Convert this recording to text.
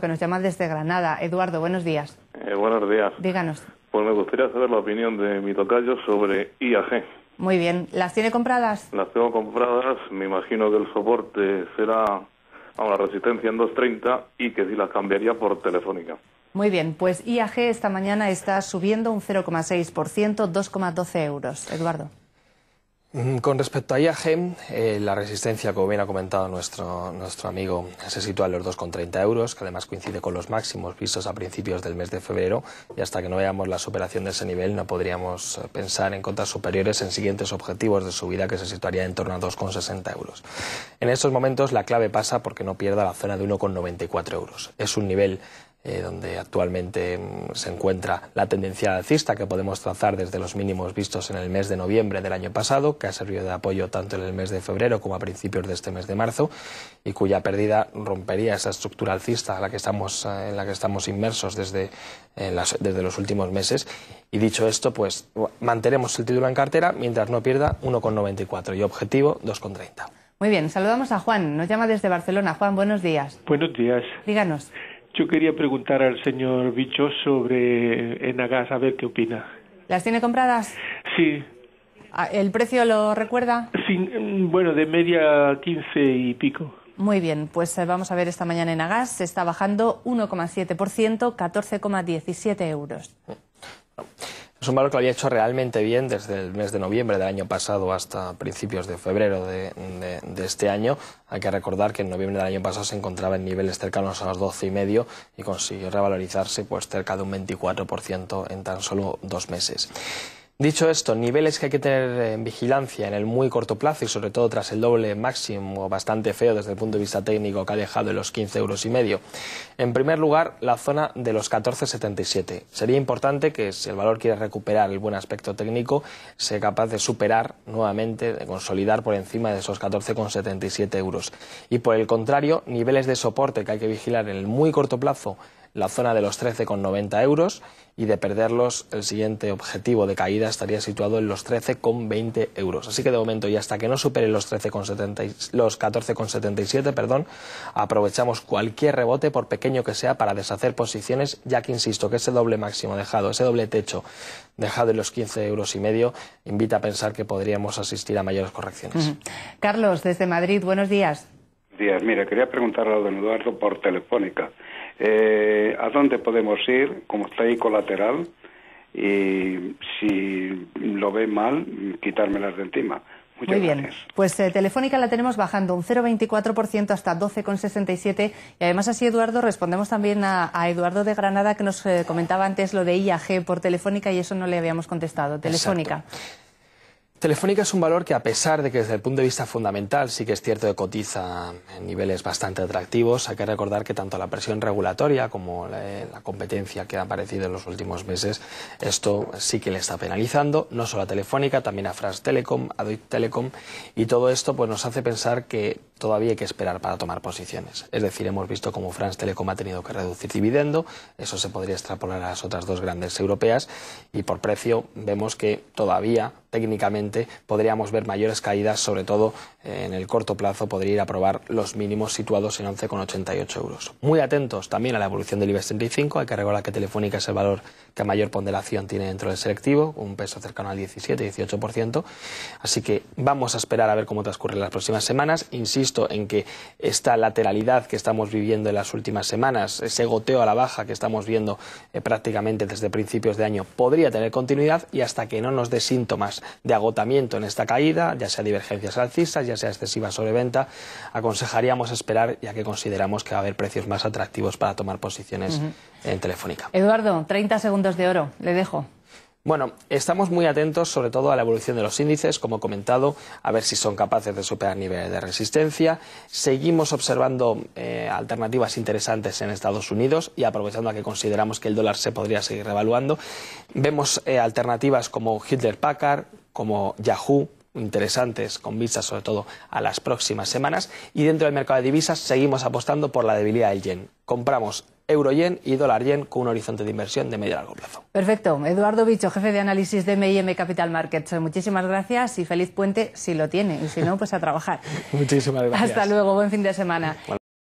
que nos llama desde Granada. Eduardo, buenos días. Eh, buenos días. Díganos. Pues me gustaría saber la opinión de mi tocayo sobre IAG. Muy bien. ¿Las tiene compradas? Las tengo compradas. Me imagino que el soporte será a una resistencia en 2.30 y que si las cambiaría por Telefónica. Muy bien, pues IAG esta mañana está subiendo un 0,6%, 2,12 euros. Eduardo. Con respecto a IAG, eh, la resistencia, como bien ha comentado nuestro, nuestro amigo, se sitúa en los 2,30 euros, que además coincide con los máximos vistos a principios del mes de febrero, y hasta que no veamos la superación de ese nivel no podríamos eh, pensar en cotas superiores en siguientes objetivos de subida que se situaría en torno a 2,60 euros. En estos momentos la clave pasa porque no pierda la zona de 1,94 euros. Es un nivel eh, donde actualmente mm, se encuentra la tendencia alcista que podemos trazar desde los mínimos vistos en el mes de noviembre del año pasado, que ha servido de apoyo tanto en el mes de febrero como a principios de este mes de marzo, y cuya pérdida rompería esa estructura alcista a la que estamos, eh, en la que estamos inmersos desde, desde los últimos meses. Y dicho esto, pues mantenemos el título en cartera mientras no pierda 1,94 y objetivo 2,30. Muy bien, saludamos a Juan, nos llama desde Barcelona. Juan, buenos días. Buenos días. Díganos. Yo quería preguntar al señor Bicho sobre Enagas, a ver qué opina. ¿Las tiene compradas? Sí. Ah, ¿El precio lo recuerda? Sí, mm, bueno, de media 15 y pico. Muy bien, pues eh, vamos a ver esta mañana en Se está bajando 1,7%, 14,17 euros. Es un valor que lo había hecho realmente bien desde el mes de noviembre del año pasado hasta principios de febrero de, este año. Hay que recordar que en noviembre del año pasado se encontraba en niveles cercanos a los 12,5 y medio y consiguió revalorizarse pues cerca de un 24% en tan solo dos meses. Dicho esto, niveles que hay que tener en vigilancia en el muy corto plazo y sobre todo tras el doble máximo bastante feo desde el punto de vista técnico que ha dejado de los 15 euros y medio. En primer lugar, la zona de los 14,77. Sería importante que si el valor quiere recuperar el buen aspecto técnico, sea capaz de superar nuevamente, de consolidar por encima de esos 14,77 euros. Y por el contrario, niveles de soporte que hay que vigilar en el muy corto plazo la zona de los 13,90 euros y de perderlos el siguiente objetivo de caída estaría situado en los 13,20 euros. Así que de momento y hasta que no supere los, 13 los 14,77, perdón, aprovechamos cualquier rebote por pequeño que sea para deshacer posiciones, ya que insisto que ese doble máximo dejado, ese doble techo dejado en los 15 euros y medio, invita a pensar que podríamos asistir a mayores correcciones. Carlos, desde Madrid, buenos días. Días, mira, quería preguntarle a don Eduardo por telefónica. Eh, a dónde podemos ir, como está ahí colateral, y si lo ve mal, quitármelas de encima. Muy bien, pues eh, Telefónica la tenemos bajando un 0,24% hasta 12,67 y además así Eduardo respondemos también a, Eduardo de Granada que nos eh, comentaba antes lo de IAG por Telefónica y eso no le habíamos contestado. Telefónica. Telefónica es un valor que a pesar de que desde el punto de vista fundamental sí que es cierto que cotiza en niveles bastante atractivos, hay que recordar que tanto la presión regulatoria como la, eh, competencia que ha aparecido en los últimos meses, esto sí que le está penalizando, no solo a Telefónica, también a France Telecom, a Deutsche Telecom, y todo esto pues nos hace pensar que todavía hay que esperar para tomar posiciones. Es decir, hemos visto cómo France Telecom ha tenido que reducir dividendo, eso se podría extrapolar a las otras dos grandes europeas, y por precio vemos que todavía técnicamente podríamos ver mayores caídas, sobre todo eh, en el corto plazo podría ir a probar los mínimos situados en 11,88 euros. Muy atentos también a la evolución del IBEX 35, hay que recordar que Telefónica es el valor que mayor ponderación tiene dentro del selectivo, un peso cercano al 17-18%, así que vamos a esperar a ver cómo transcurren las próximas semanas. Insisto en que esta lateralidad que estamos viviendo en las últimas semanas, ese goteo a la baja que estamos viendo eh, prácticamente desde principios de año, podría tener continuidad y hasta que no nos dé síntomas de agotamiento en esta caída, ya sea divergencias alcistas, ya sea excesiva sobreventa, aconsejaríamos esperar ya que consideramos que va a haber precios más atractivos para tomar posiciones en Telefónica. Eduardo, 30 segundos de oro, le dejo. Bueno, estamos muy atentos sobre todo a la evolución de los índices, como he comentado, a ver si son capaces de superar niveles de resistencia. Seguimos observando eh, alternativas interesantes en Estados Unidos y aprovechando a que consideramos que el dólar se podría seguir revaluando. Vemos eh, alternativas como Hitler Packard, como Yahoo, interesantes con vistas sobre todo a las próximas semanas y dentro del mercado de divisas seguimos apostando por la debilidad del yen. Compramos euro-yen y dólar-yen con un horizonte de inversión de medio y largo plazo. Perfecto. Eduardo Bicho, jefe de análisis de MIM Capital Markets. Pues muchísimas gracias y feliz puente si lo tiene y si no, pues a trabajar. Muchísimas gracias. Hasta luego, buen fin de semana.